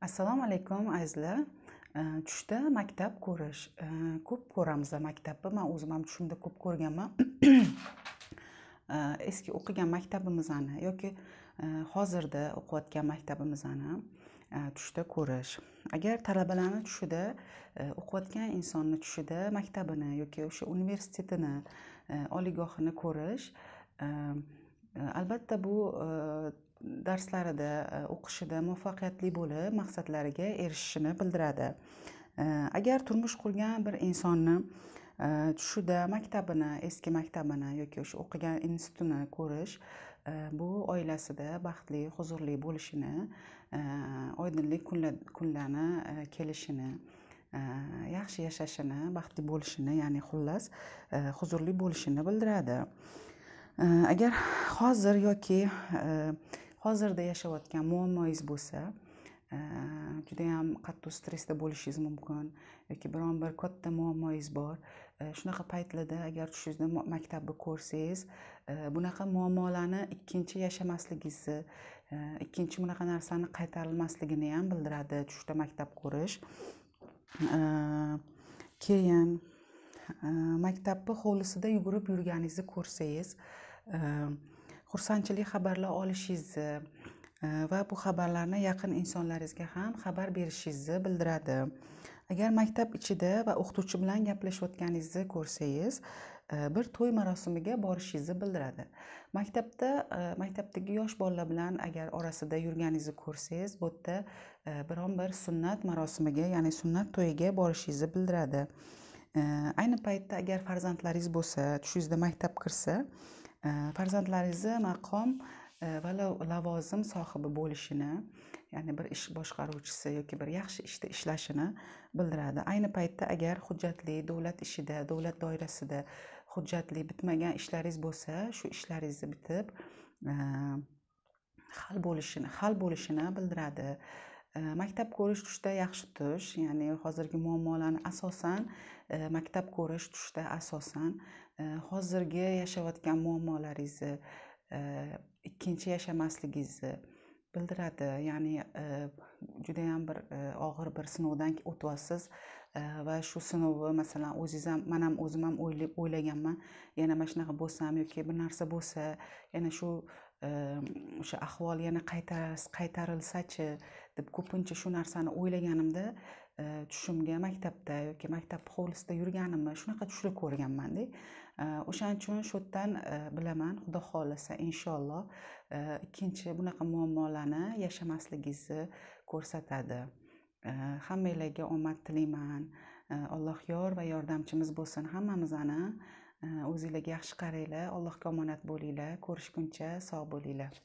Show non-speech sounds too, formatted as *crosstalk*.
assalomu alaykum azizlar tushda maktab ko'rish ko'p ko'ramiz maktabni man o'zim ham tushimda ko'p ko'rganman *clears throat* eski o'qigan maktabimizni yoki e, hozirda o'qiyotgan maktabimizni e, tushda ko'rish agar talabalarni tushida e, o'qiyotgan insonni tushida maktabini yoki o'sha universitetini oliygohini ko'rish Э, albatta bu э, darslarida э, o'qishida muvaffaqiyatli bo'lib maqsadlariga erishishini bildiradi agar turmush qurgan bir insonni tushida maktabini eski maktabini yoki o'sha o'qigan institutini ko'rish e, bu oilasida baxtli huzurli bo'lishini e, oydinlik kunlarni e, kelishini yaxshi yashashini baxtli bo'lishini ya'ni xullas huzurli bo'lishini bildiradi agar hozir yoki hozirda yashayotgan muammoyingiz bo'lsa judayam qattiq stressda bo'lishingiz mumkin yoki biron bir katta muammoyingiz bor shunaqa paytlarda agar tushingizni maktabni ko'rsangiz bunaqa muammolarni ikkinchi yashamasligingizni ikkinchi bunaqa narsani qaytarilmasligini ham bildiradi tushda maktab ko'rish keyin maktabni hovlisida yugurib yurganingizni ko'rsangiz xursandchilik xabarlar olishingizni e, va bu xabarlarni yaqin insonlaringizga ham xabar berishingizni bildiradi agar maktab ichida va o'qituvchi bilan gaplashayotganingizni ko'rsangiz e, bir to'y marosimiga borishingizni bildiradi maktabda e, maktabdagi yosh bolalar bilan agar orasida yurganingizni ko'rsangiz bu yerda biron bir sunnat marosimiga ya'ni sunnat to'yiga borishingizni bildiradi ayni paytda agar farzandlaringiz bo'lsa tushingizda maktab kirsa Э, farzandlaringizni maqom e, va lavozim sohibi bo'lishini ya'ni bir ish boshqaruvchisi yoki bir yaxshi ishda ishlashini bildiradi ayni paytda agar hujjatli davlat ishida davlat doirasida hujjatli bitmagan ishlaringiz bo'lsa shu ishlaringizni bitib e, hal bo'lishini hal bo'lishini bildiradi maktab ko'rish tushda yaxshi tush ya'ni hozirgi muammolarni asosan maktab ko'rish tushda asosan hozirgi yashayotgan muammolaringizni ikkinchi yashamasligingizni bildiradi ya'ni judayam bir og'ir bir sinovdan o'tyapsiz va shu sinovni masalan o'zingiz ham man ham o'zim ham o'ylaganman yana mana shunaqa bo'lsam yoki bir narsa bo'lsa yana shu Ehm, o'sha ahvol yana qaytarilsachi deb ko'pincha shu narsani o'ylaganimda e, tushimga maktabda yoki maktab hovlisida yurganimni shunaqa tushlik ko'rganmanda e, o'shaning uchun shu yerdan e, bilaman xudo xohlasa inshaalloh ikkinchi bunaqa muammolarni yashamasligingizni ko'rsatadi hammanglarga omad tilayman alloh yor va yordamchimiz bo'lsin hammamizni o'zinglarga yaxshi qaranglar allohga omonat bo'linglar ko'rishguncha sog' bo'linglar